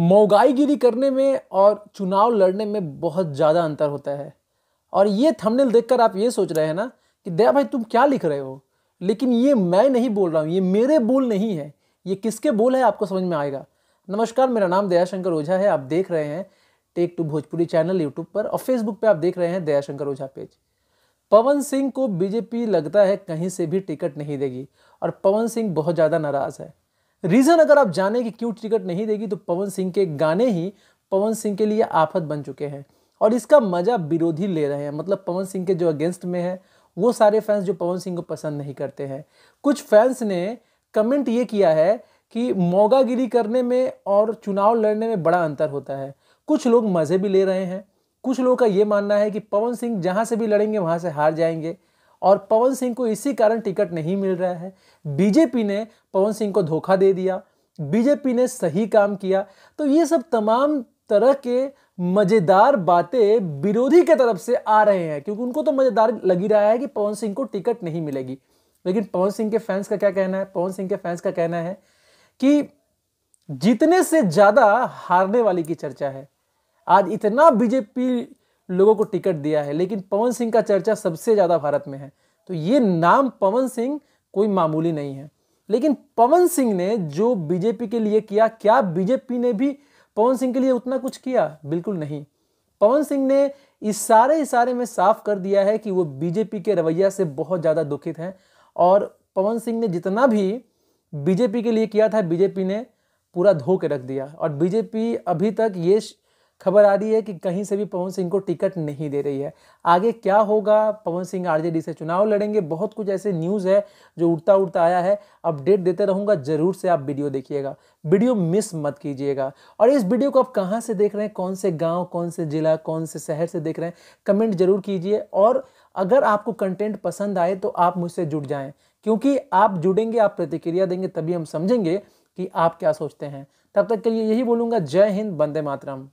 मोगाईगिरी करने में और चुनाव लड़ने में बहुत ज़्यादा अंतर होता है और ये थंबनेल देखकर आप ये सोच रहे हैं ना कि दया भाई तुम क्या लिख रहे हो लेकिन ये मैं नहीं बोल रहा हूँ ये मेरे बोल नहीं है ये किसके बोल है आपको समझ में आएगा नमस्कार मेरा नाम दयाशंकर ओझा है आप देख रहे हैं tech two Bhojpuri channel YouTube पर और फेसबुक पर आप देख रहे हैं दयाशंकर ओझा पेज पवन सिंह को बीजेपी लगता है कहीं से भी टिकट नहीं देगी और पवन सिंह बहुत ज़्यादा नाराज़ है रीज़न अगर आप जाने कि क्यों टिकट नहीं देगी तो पवन सिंह के गाने ही पवन सिंह के लिए आफत बन चुके हैं और इसका मज़ा विरोधी ले रहे हैं मतलब पवन सिंह के जो अगेंस्ट में है वो सारे फैंस जो पवन सिंह को पसंद नहीं करते हैं कुछ फैंस ने कमेंट ये किया है कि मौगागिरी करने में और चुनाव लड़ने में बड़ा अंतर होता है कुछ लोग मज़े भी ले रहे हैं कुछ लोगों का ये मानना है कि पवन सिंह जहाँ से भी लड़ेंगे वहां से हार जाएंगे और पवन सिंह को इसी कारण टिकट नहीं मिल रहा है बीजेपी ने पवन सिंह को धोखा दे दिया बीजेपी ने सही काम किया तो ये सब तमाम तरह के मज़ेदार बातें विरोधी के तरफ से आ रहे हैं क्योंकि उनको तो मज़ेदार लगी रहा है कि पवन सिंह को टिकट नहीं मिलेगी लेकिन पवन सिंह के फैंस का क्या कहना है पवन सिंह के फैंस का कहना है कि जीतने से ज़्यादा हारने वाले की चर्चा है आज इतना बीजेपी लोगों को टिकट दिया है लेकिन पवन सिंह का चर्चा सबसे ज़्यादा भारत में है तो ये नाम पवन सिंह कोई मामूली नहीं है लेकिन पवन सिंह ने जो बीजेपी के लिए किया क्या बीजेपी ने भी पवन सिंह के लिए उतना कुछ किया बिल्कुल नहीं पवन सिंह ने इस सारे इशारे में साफ कर दिया है कि वो बीजेपी के रवैया से बहुत ज़्यादा दुखित हैं और पवन सिंह ने जितना भी बीजेपी के लिए किया था बीजेपी ने पूरा धो के रख दिया और बीजेपी अभी तक ये खबर आ रही है कि कहीं से भी पवन सिंह को टिकट नहीं दे रही है आगे क्या होगा पवन सिंह आरजेडी से चुनाव लड़ेंगे बहुत कुछ ऐसे न्यूज़ है जो उड़ता उड़ता आया है अपडेट देते रहूँगा ज़रूर से आप वीडियो देखिएगा वीडियो मिस मत कीजिएगा और इस वीडियो को आप कहाँ से देख रहे हैं कौन से गाँव कौन से ज़िला कौन से शहर से देख रहे हैं कमेंट ज़रूर कीजिए और अगर आपको कंटेंट पसंद आए तो आप मुझसे जुड़ जाएँ क्योंकि आप जुड़ेंगे आप प्रतिक्रिया देंगे तभी हम समझेंगे कि आप क्या सोचते हैं तब तक के लिए यही बोलूँगा जय हिंद बंदे मातरम